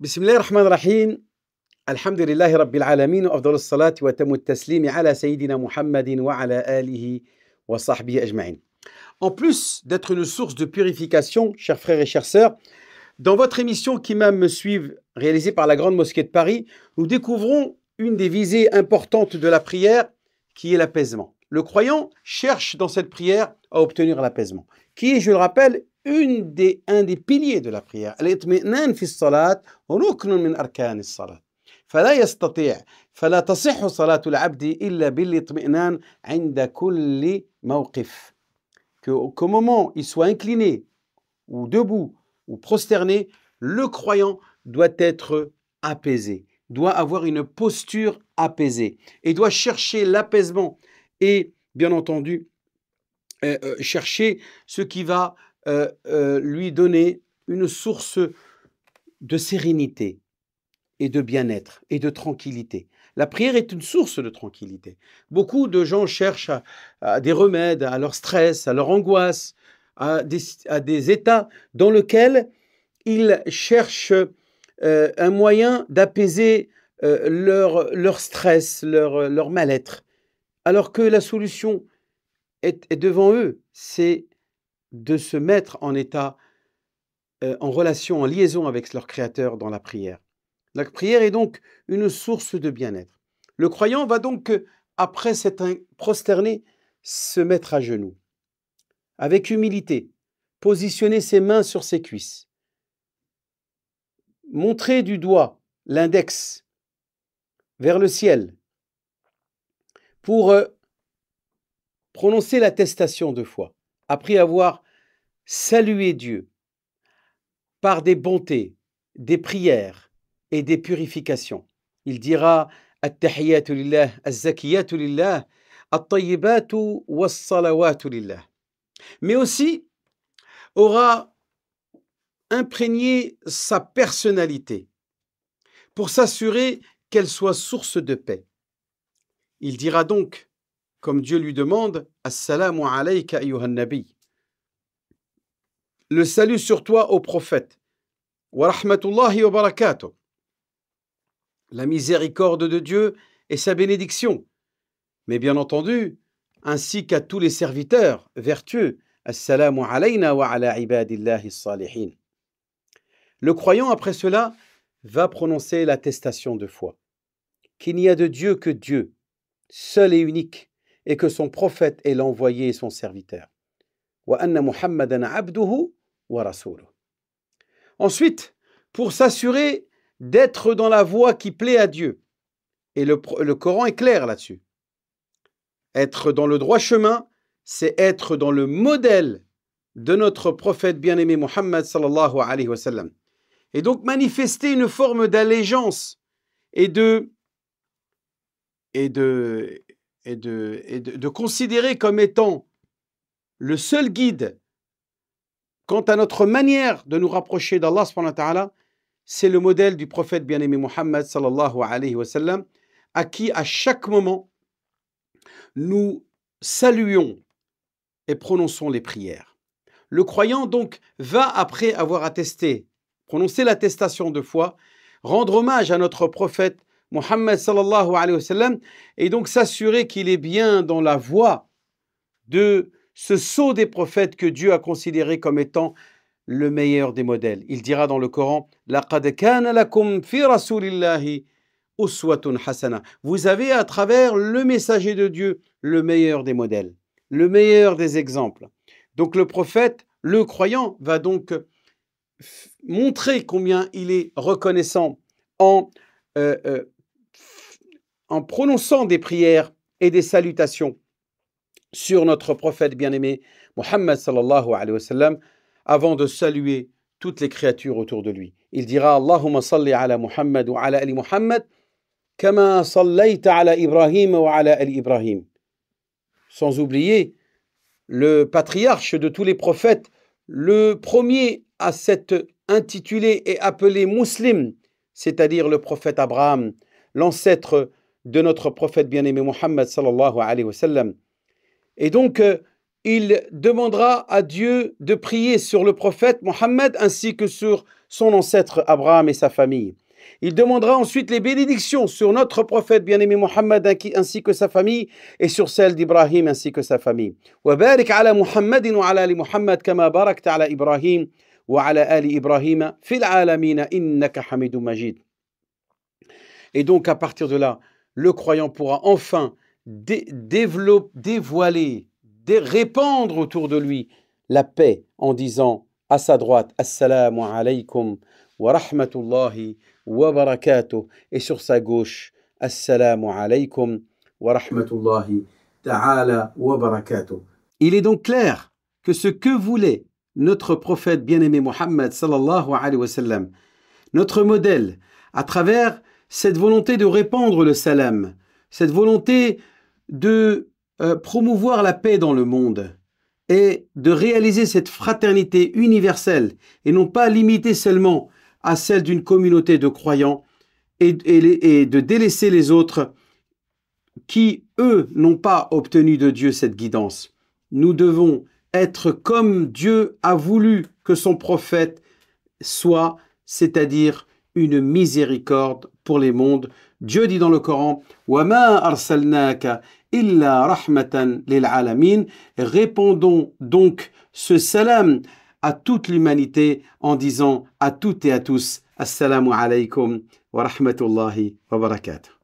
En plus d'être une source de purification, chers frères et chères sœurs, dans votre émission qui me suivent, réalisée par la Grande Mosquée de Paris, nous découvrons une des visées importantes de la prière qui est l'apaisement. Le croyant cherche dans cette prière à obtenir l'apaisement qui est, je le rappelle, une des, un des piliers de la prière. Que, qu'au moment il soit incliné ou debout ou prosterné, le croyant doit être apaisé, doit avoir une posture apaisée et doit chercher l'apaisement et bien entendu euh, euh, chercher ce qui va euh, lui donner une source de sérénité et de bien-être et de tranquillité. La prière est une source de tranquillité. Beaucoup de gens cherchent des remèdes à leur stress, à leur angoisse, à des, états dans lesquels ils cherchent un moyen d'apaiser leur, leur stress, leur, leur mal-être. Alors que la solution est, devant eux, c'est de se mettre en état, euh, en relation, en liaison avec leur Créateur dans la prière. La prière est donc une source de bien-être. Le croyant va donc, euh, après s'être prosterné, se mettre à genoux, avec humilité, positionner ses mains sur ses cuisses, montrer du doigt l'index vers le ciel pour euh, prononcer l'attestation de foi, après avoir salué Dieu par des bontés, des prières et des purifications. Il dira Mais aussi aura imprégné sa personnalité pour s'assurer qu'elle soit source de paix. Il dira donc comme Dieu lui demande Assalamu alayka ayyuhan nabi. Le salut sur toi ô prophète. Wa rahmatullahi wa barakatuh. La miséricorde de Dieu et sa bénédiction. Mais bien entendu, ainsi qu'à tous les serviteurs vertueux. Assalamu alayna wa ala ibadillahi salihin. Le croyant, après cela, va prononcer l'attestation de foi. Qu'il n'y a de Dieu que Dieu, seul et unique et que son prophète est l'envoyé et son serviteur. Ensuite, pour s'assurer d'être dans la voie qui plaît à Dieu, et le, Coran est clair là-dessus, être dans le droit chemin, c'est être dans le modèle de notre prophète bien-aimé Muhammad sallallahu alayhi wa sallam. Et donc manifester une forme d'allégeance et de, et de, et, de, de, considérer comme étant le seul guide quant à notre manière de nous rapprocher d'Allah c'est le modèle du prophète bien-aimé Muhammad à qui à chaque moment nous saluons et prononçons les prières. Le croyant donc va après avoir attesté, prononcé l'attestation de foi, rendre hommage à notre prophète Mohammed sallallahu alayhi wa sallam, et donc s'assurer qu'il est bien dans la voie de ce sceau des prophètes que Dieu a considéré comme étant le meilleur des modèles. Il dira dans le Coran Vous avez à travers le messager de Dieu le meilleur des modèles, le meilleur des exemples. Donc le prophète, le croyant, va donc montrer combien il est reconnaissant en euh, euh, en prononçant des prières et des salutations sur notre prophète bien-aimé Mohammed sallallahu alayhi wa sallam avant de saluer toutes les créatures autour de lui. Il dira Allahumma salli ala Muhammad wa ala ali Muhammad kama sallayta ala Ibrahim wa ala ali Ibrahim. Sans oublier le patriarche de tous les prophètes, le premier à s'être intitulé et appelé musulman, c'est-à-dire le prophète Abraham, l'ancêtre de notre prophète bien-aimé Mohammed sallallahu Et donc, euh, il demandera à Dieu de prier sur le prophète Mohammed ainsi que sur son ancêtre Abraham et sa famille. Il demandera ensuite les bénédictions sur notre prophète bien-aimé Mohammed ainsi que sa famille et sur celle d'Ibrahim ainsi que sa famille. Et donc à partir de là, le croyant pourra enfin dévoiler, répandre autour de lui la paix en disant à sa droite Assalamu alaikum wa rahmatullahi wa barakatuh et sur sa gauche Assalamu alaikum wa rahmatullahi ta'ala wa barakatuh. Il est donc clair que ce que voulait notre prophète bien-aimé Mohammed sallallahu alayhi notre modèle à travers cette volonté de répandre le salam, cette volonté de euh, promouvoir la paix dans le monde et de réaliser cette fraternité universelle et non pas limitée seulement à celle d'une communauté de croyants et, et de délaisser les autres qui, eux, n'ont pas obtenu de Dieu cette guidance. Nous devons être comme Dieu a voulu que son prophète soit, c'est-à-dire une miséricorde pour les mondes. Dieu dit dans le Coran illa rahmatan Répondons donc ce salam à toute l'humanité en disant à toutes et à tous Assalamu alaikum wa rahmatullahi wa barakatuh.